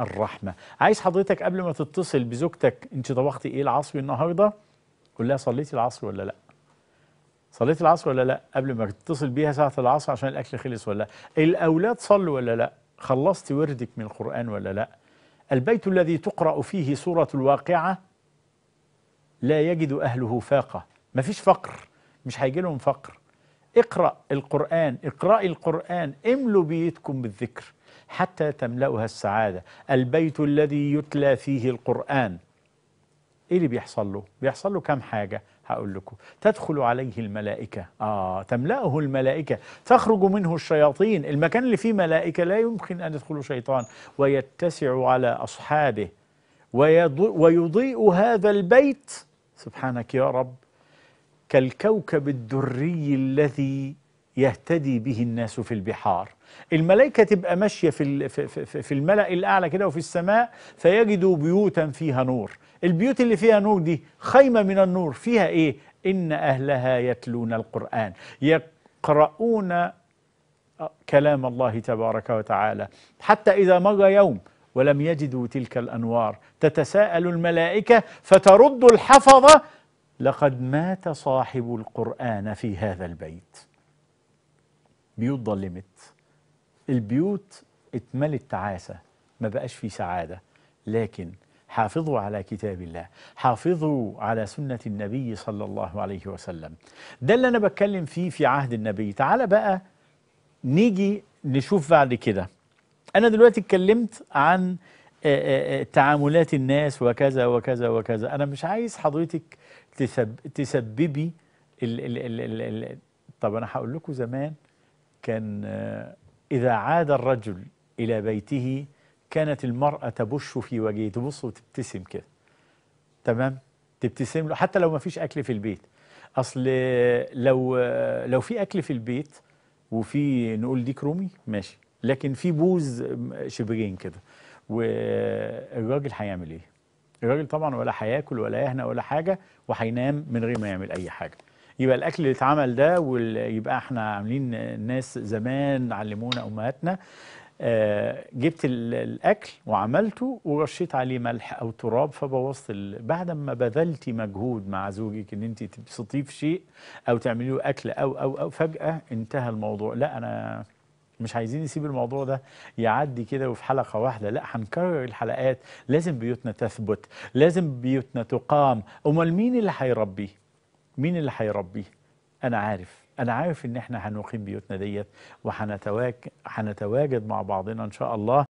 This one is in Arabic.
الرحمة عايز حضرتك قبل ما تتصل بزوجتك انت طبختي ايه العصر النهاردة قول لها صليتي العصر ولا لا صليتي العصر ولا لا قبل ما تتصل بيها ساعة العصر عشان الأكل خلص ولا لا الأولاد صلوا ولا لا خلصت وردك من القرآن ولا لا البيت الذي تقرأ فيه سورة الواقعة لا يجد أهله فاقة مفيش فقر مش هيجي لهم فقر اقرأ القرآن اقرأي القرآن املوا بيتكم بالذكر حتى تملأها السعادة البيت الذي يتلى فيه القرآن ايه اللي بيحصل له بيحصل له كام حاجة هقول لكم تدخل عليه الملائكة آه تملأه الملائكة تخرج منه الشياطين المكان اللي فيه ملائكة لا يمكن أن يدخله شيطان ويتسع على أصحابه ويضيء هذا البيت سبحانك يا رب كالكوكب الدري الذي يهتدي به الناس في البحار الملائكة تبقى ماشية في, في الملأ الأعلى كده وفي السماء فيجدوا بيوتا فيها نور البيوت اللي فيها نور دي خيمة من النور فيها إيه؟ إن أهلها يتلون القرآن يقرؤون كلام الله تبارك وتعالى حتى إذا مضى يوم ولم يجدوا تلك الأنوار تتساءل الملائكة فترد الحفظة لقد مات صاحب القرآن في هذا البيت بيوت ظلمت البيوت اتملت تعاسة ما بقاش في سعادة لكن حافظوا على كتاب الله حافظوا على سنة النبي صلى الله عليه وسلم ده اللي أنا بتكلم فيه في عهد النبي تعال بقى نيجي نشوف بعد كده أنا دلوقتي اتكلمت عن آه، آه، آه، تعاملات الناس وكذا وكذا وكذا انا مش عايز حضرتك تسببي تسببي الـ الـ الـ الـ طب انا هقول لكم زمان كان اذا عاد الرجل الى بيته كانت المراه تبش في وجهه تبص وتبتسم كده تمام تبتسم له حتى لو ما فيش اكل في البيت اصل لو لو في اكل في البيت وفي نقول ديك رومي ماشي لكن في بوز شبرين كده والراجل هيعمل ايه الراجل طبعا ولا هياكل ولا يهنأ ولا حاجه وهينام من غير ما يعمل اي حاجه يبقى الاكل اللي اتعمل ده ويبقى احنا عاملين الناس زمان علمونا امهاتنا آه جبت الاكل وعملته ورشيت عليه ملح او تراب فبوظت بعد ما بذلتي مجهود مع زوجك ان انت تبسطيه في شيء او تعملي له اكل او او او فجاه انتهى الموضوع لا انا مش عايزين نسيب الموضوع ده يعدي كده وفي حلقة واحدة لا هنكرر الحلقات لازم بيوتنا تثبت لازم بيوتنا تقام أمال مين اللي هيربي مين اللي هيربي أنا عارف أنا عارف إن إحنا هنقيم بيوتنا ديت وهنتواجد مع بعضنا إن شاء الله